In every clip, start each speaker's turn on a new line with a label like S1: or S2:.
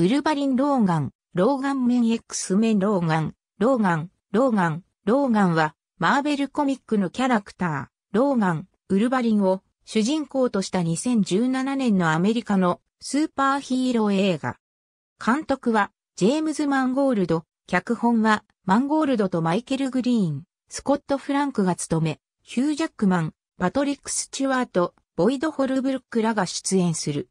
S1: ウルバリン老眼、老眼面 X 面老眼、老眼、老眼、老眼は、マーベルコミックのキャラクター、老眼、ウルバリンを主人公とした2017年のアメリカのスーパーヒーロー映画。監督は、ジェームズ・マンゴールド、脚本は、マンゴールドとマイケル・グリーン、スコット・フランクが務め、ヒュー・ジャックマン、パトリック・スチュワート、ボイド・ホルブルックらが出演する。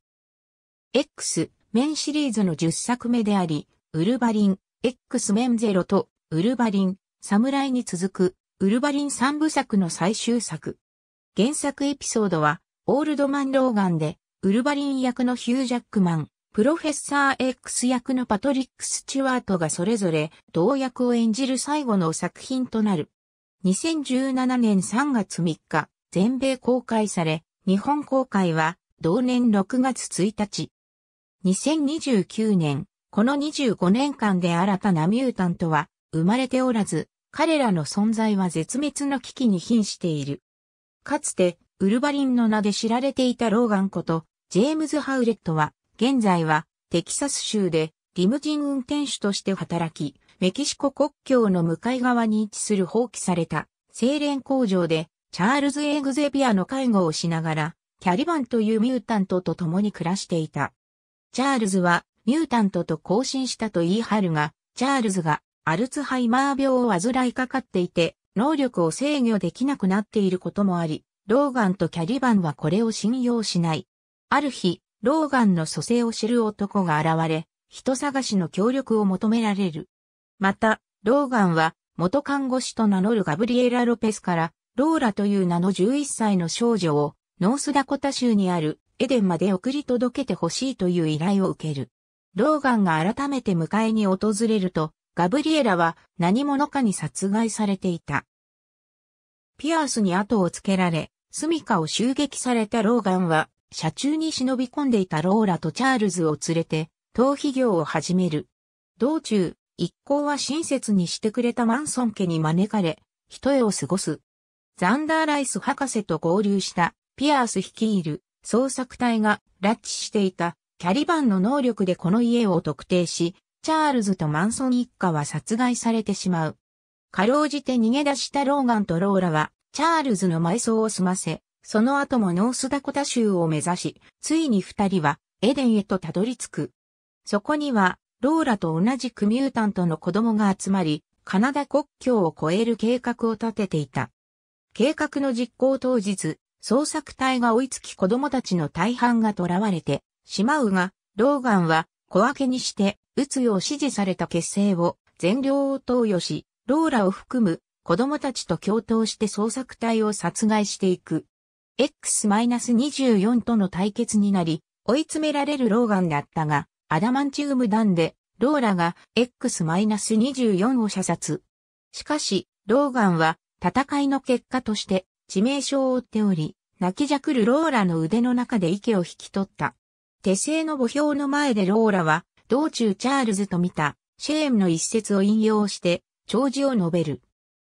S1: X、メンシリーズの10作目であり、ウルバリン、X メンゼロと、ウルバリン、侍に続く、ウルバリン3部作の最終作。原作エピソードは、オールドマン・ローガンで、ウルバリン役のヒュー・ジャックマン、プロフェッサー X 役のパトリック・スチュワートがそれぞれ、同役を演じる最後の作品となる。2017年3月3日、全米公開され、日本公開は、同年6月1日。2029年、この25年間で新たなミュータントは生まれておらず、彼らの存在は絶滅の危機に瀕している。かつて、ウルバリンの名で知られていたローガンこと、ジェームズ・ハウレットは、現在は、テキサス州で、リムジン運転手として働き、メキシコ国境の向かい側に位置する放棄された、精錬工場で、チャールズ・エグゼビアの介護をしながら、キャリバンというミュータントと共に暮らしていた。チャールズはミュータントと交信したと言い張るが、チャールズがアルツハイマー病を患いかかっていて、能力を制御できなくなっていることもあり、ローガンとキャリバンはこれを信用しない。ある日、ローガンの蘇生を知る男が現れ、人探しの協力を求められる。また、ローガンは元看護師と名乗るガブリエラ・ロペスから、ローラという名の11歳の少女を、ノースダコタ州にあるエデンまで送り届けてほしいという依頼を受ける。ローガンが改めて迎えに訪れると、ガブリエラは何者かに殺害されていた。ピアースに後をつけられ、住処を襲撃されたローガンは、車中に忍び込んでいたローラとチャールズを連れて、逃避業を始める。道中、一行は親切にしてくれたマンソン家に招かれ、一夜を過ごす。ザンダーライス博士と合流した、ピアース率いる捜索隊が拉致していたキャリバンの能力でこの家を特定し、チャールズとマンソン一家は殺害されてしまう。かろうじて逃げ出したローガンとローラは、チャールズの埋葬を済ませ、その後もノースダコタ州を目指し、ついに二人はエデンへとたどり着く。そこには、ローラと同じクミュータントの子供が集まり、カナダ国境を越える計画を立てていた。計画の実行当日、捜索隊が追いつき子供たちの大半が囚われて、しまうが、ローガンは小分けにして撃つよう指示された結成を全量を投与し、ローラを含む子供たちと共闘して捜索隊を殺害していく。X-24 との対決になり、追い詰められるローガンだったが、アダマンチウム弾で、ローラが X-24 を射殺。しかし、ローガンは戦いの結果として致命傷を負っており、泣きじゃくるローラの腕の中で息を引き取った。手製の墓標の前でローラは、道中チャールズと見た、シェーンの一節を引用して、弔辞を述べる。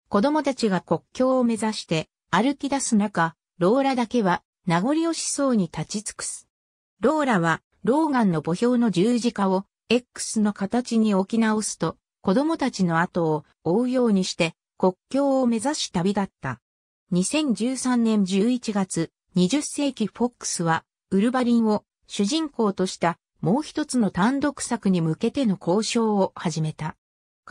S1: 子供たちが国境を目指して歩き出す中、ローラだけは名残惜しそうに立ち尽くす。ローラは、ローガンの墓標の十字架を X の形に置き直すと、子供たちの後を追うようにして国境を目指し旅立った。2013年11月、20世紀フォックスは、ウルバリンを主人公としたもう一つの単独作に向けての交渉を始めた。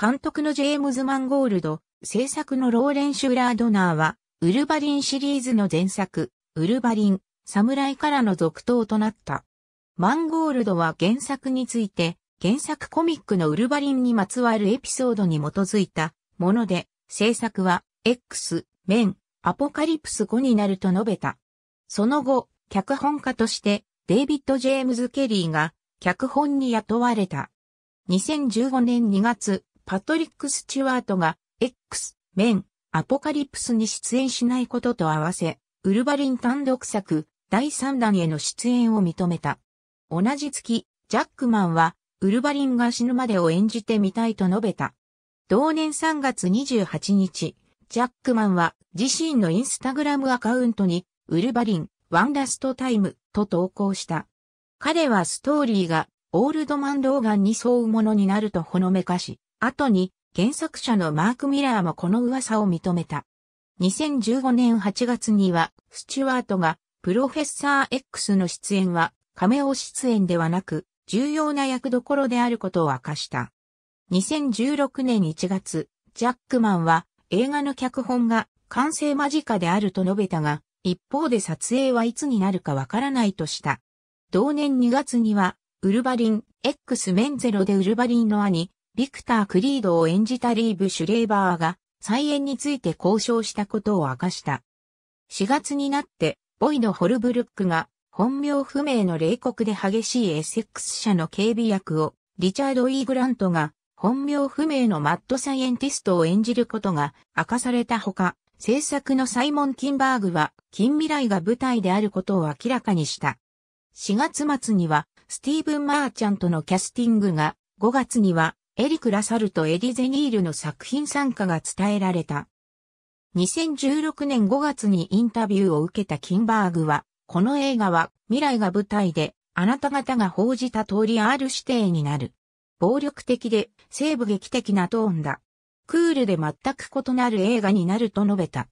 S1: 監督のジェームズ・マンゴールド、制作のローレン・シュラードナーは、ウルバリンシリーズの前作、ウルバリン、サムライからの続投となった。マンゴールドは原作について、原作コミックのウルバリンにまつわるエピソードに基づいたもので、制作は、X、メン、アポカリプス5になると述べた。その後、脚本家としてデイビッド・ジェームズ・ケリーが脚本に雇われた。2015年2月、パトリック・スチュワートが X、メン、アポカリプスに出演しないことと合わせ、ウルバリン単独作第3弾への出演を認めた。同じ月、ジャックマンはウルバリンが死ぬまでを演じてみたいと述べた。同年3月28日、ジャックマンは自身のインスタグラムアカウントに、ウルバリン、ワンラストタイムと投稿した。彼はストーリーがオールドマンローガンに沿うものになるとほのめかし、後に原作者のマーク・ミラーもこの噂を認めた。2015年8月には、スチュワートが、プロフェッサー X の出演は、カメオ出演ではなく、重要な役どころであることを明かした。2016年1月、ジャックマンは、映画の脚本が完成間近であると述べたが、一方で撮影はいつになるかわからないとした。同年2月には、ウルバリン、X メンゼロでウルバリンの兄、ビクター・クリードを演じたリーブ・シュレーバーが、再演について交渉したことを明かした。4月になって、ボイド・ホルブルックが、本名不明の冷酷で激しい SX 社の警備役を、リチャード・イー・グラントが、本名不明のマッドサイエンティストを演じることが明かされたほか、制作のサイモン・キンバーグは近未来が舞台であることを明らかにした。4月末にはスティーブン・マーチャントのキャスティングが、5月にはエリク・ラサルとエディ・ゼニールの作品参加が伝えられた。2016年5月にインタビューを受けたキンバーグは、この映画は未来が舞台で、あなた方が報じた通り R 指定になる。暴力的で、西部劇的なトーンだ。クールで全く異なる映画になると述べた。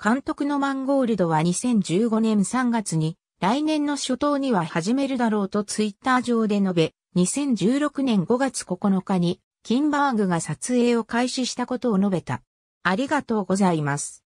S1: 監督のマンゴールドは2015年3月に、来年の初頭には始めるだろうとツイッター上で述べ、2016年5月9日に、キンバーグが撮影を開始したことを述べた。ありがとうございます。